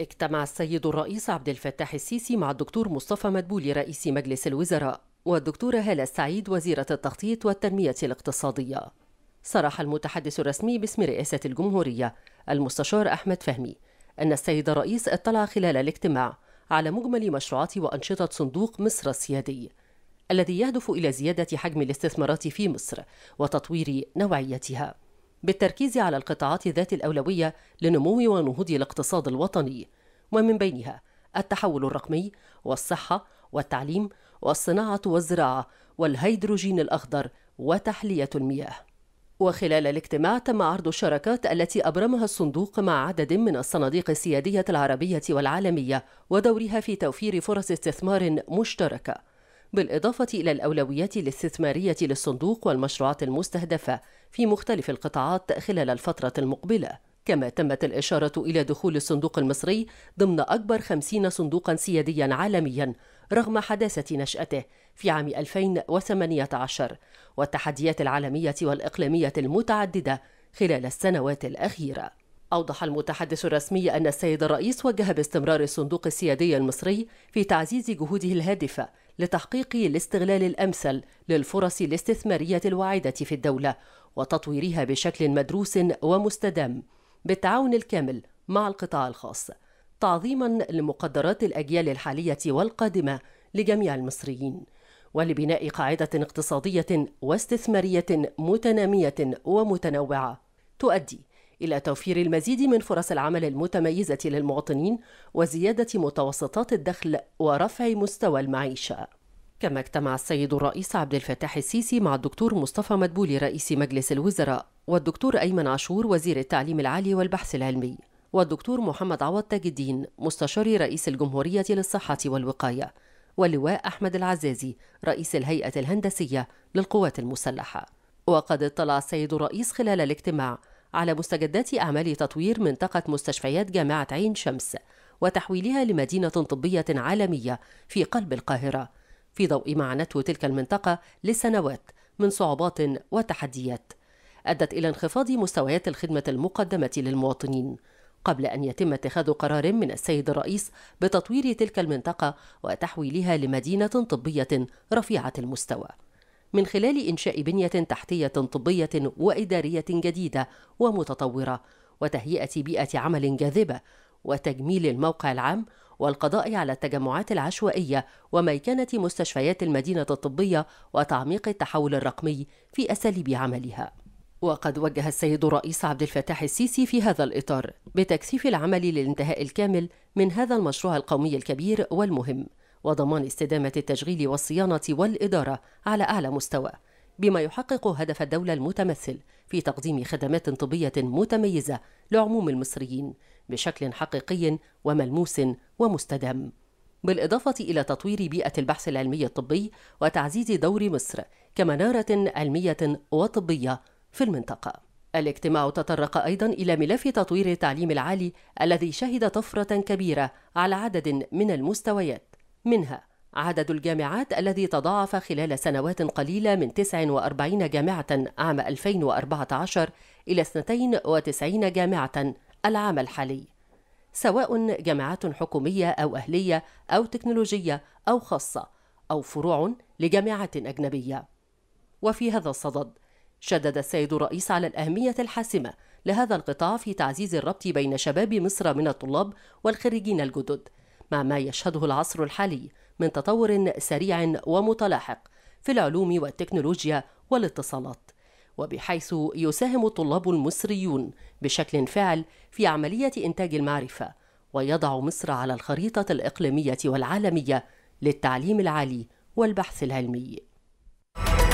اجتمع السيد الرئيس عبد الفتاح السيسي مع الدكتور مصطفى مدبولي رئيس مجلس الوزراء والدكتورة هالة السعيد وزيرة التخطيط والتنمية الاقتصادية صرح المتحدث الرسمي باسم رئاسة الجمهورية المستشار أحمد فهمي أن السيد الرئيس اطلع خلال الاجتماع على مجمل مشروعات وأنشطة صندوق مصر السيادي الذي يهدف إلى زيادة حجم الاستثمارات في مصر وتطوير نوعيتها بالتركيز على القطاعات ذات الأولوية لنمو ونهوض الاقتصاد الوطني ومن بينها التحول الرقمي والصحة والتعليم والصناعة والزراعة والهيدروجين الأخضر وتحلية المياه وخلال الاجتماع تم عرض الشراكات التي أبرمها الصندوق مع عدد من الصناديق السيادية العربية والعالمية ودورها في توفير فرص استثمار مشتركة بالإضافة إلى الأولويات الاستثمارية للصندوق والمشروعات المستهدفة في مختلف القطاعات خلال الفترة المقبلة كما تمت الإشارة إلى دخول الصندوق المصري ضمن أكبر 50 صندوقا سياديا عالميا رغم حداثة نشأته في عام 2018 والتحديات العالمية والإقليمية المتعددة خلال السنوات الأخيرة. أوضح المتحدث الرسمي أن السيد الرئيس وجه باستمرار الصندوق السيادي المصري في تعزيز جهوده الهادفة لتحقيق الاستغلال الأمثل للفرص الاستثمارية الواعدة في الدولة وتطويرها بشكل مدروس ومستدام بالتعاون الكامل مع القطاع الخاص تعظيما لمقدرات الأجيال الحالية والقادمة لجميع المصريين ولبناء قاعدة اقتصادية واستثمارية متنامية ومتنوعة تؤدي إلى توفير المزيد من فرص العمل المتميزة للمواطنين وزيادة متوسطات الدخل ورفع مستوى المعيشة. كما اجتمع السيد الرئيس عبد الفتاح السيسي مع الدكتور مصطفى مدبولي رئيس مجلس الوزراء والدكتور أيمن عاشور وزير التعليم العالي والبحث العلمي والدكتور محمد عوض تاج الدين مستشار رئيس الجمهورية للصحة والوقاية واللواء أحمد العزازي رئيس الهيئة الهندسية للقوات المسلحة وقد اطلع السيد الرئيس خلال الاجتماع على مستجدات أعمال تطوير منطقة مستشفيات جامعة عين شمس وتحويلها لمدينة طبية عالمية في قلب القاهرة في ضوء مع تلك المنطقة لسنوات من صعوبات وتحديات أدت إلى انخفاض مستويات الخدمة المقدمة للمواطنين قبل أن يتم اتخاذ قرار من السيد الرئيس بتطوير تلك المنطقة وتحويلها لمدينة طبية رفيعة المستوى من خلال إنشاء بنية تحتية طبية وإدارية جديدة ومتطورة وتهيئة بيئة عمل جاذبة وتجميل الموقع العام والقضاء على التجمعات العشوائية وميكنة مستشفيات المدينة الطبية وتعميق التحول الرقمي في أساليب عملها وقد وجه السيد الرئيس عبد الفتاح السيسي في هذا الإطار بتكثيف العمل للانتهاء الكامل من هذا المشروع القومي الكبير والمهم وضمان استدامة التشغيل والصيانة والإدارة على أعلى مستوى بما يحقق هدف الدولة المتمثل في تقديم خدمات طبية متميزة لعموم المصريين بشكل حقيقي وملموس ومستدام بالإضافة إلى تطوير بيئة البحث العلمي الطبي وتعزيز دور مصر كمنارة علمية وطبية في المنطقة الاجتماع تطرق أيضا إلى ملف تطوير التعليم العالي الذي شهد طفرة كبيرة على عدد من المستويات منها عدد الجامعات الذي تضاعف خلال سنوات قليلة من 49 جامعة عام 2014 إلى 92 جامعة العام الحالي سواء جامعات حكومية أو أهلية أو تكنولوجية أو خاصة أو فروع لجامعات أجنبية وفي هذا الصدد شدد السيد الرئيس على الأهمية الحاسمة لهذا القطاع في تعزيز الربط بين شباب مصر من الطلاب والخريجين الجدد مع ما يشهده العصر الحالي من تطور سريع ومتلاحق في العلوم والتكنولوجيا والاتصالات وبحيث يساهم الطلاب المصريون بشكل فعل في عملية إنتاج المعرفة ويضع مصر على الخريطة الإقليمية والعالمية للتعليم العالي والبحث العلمي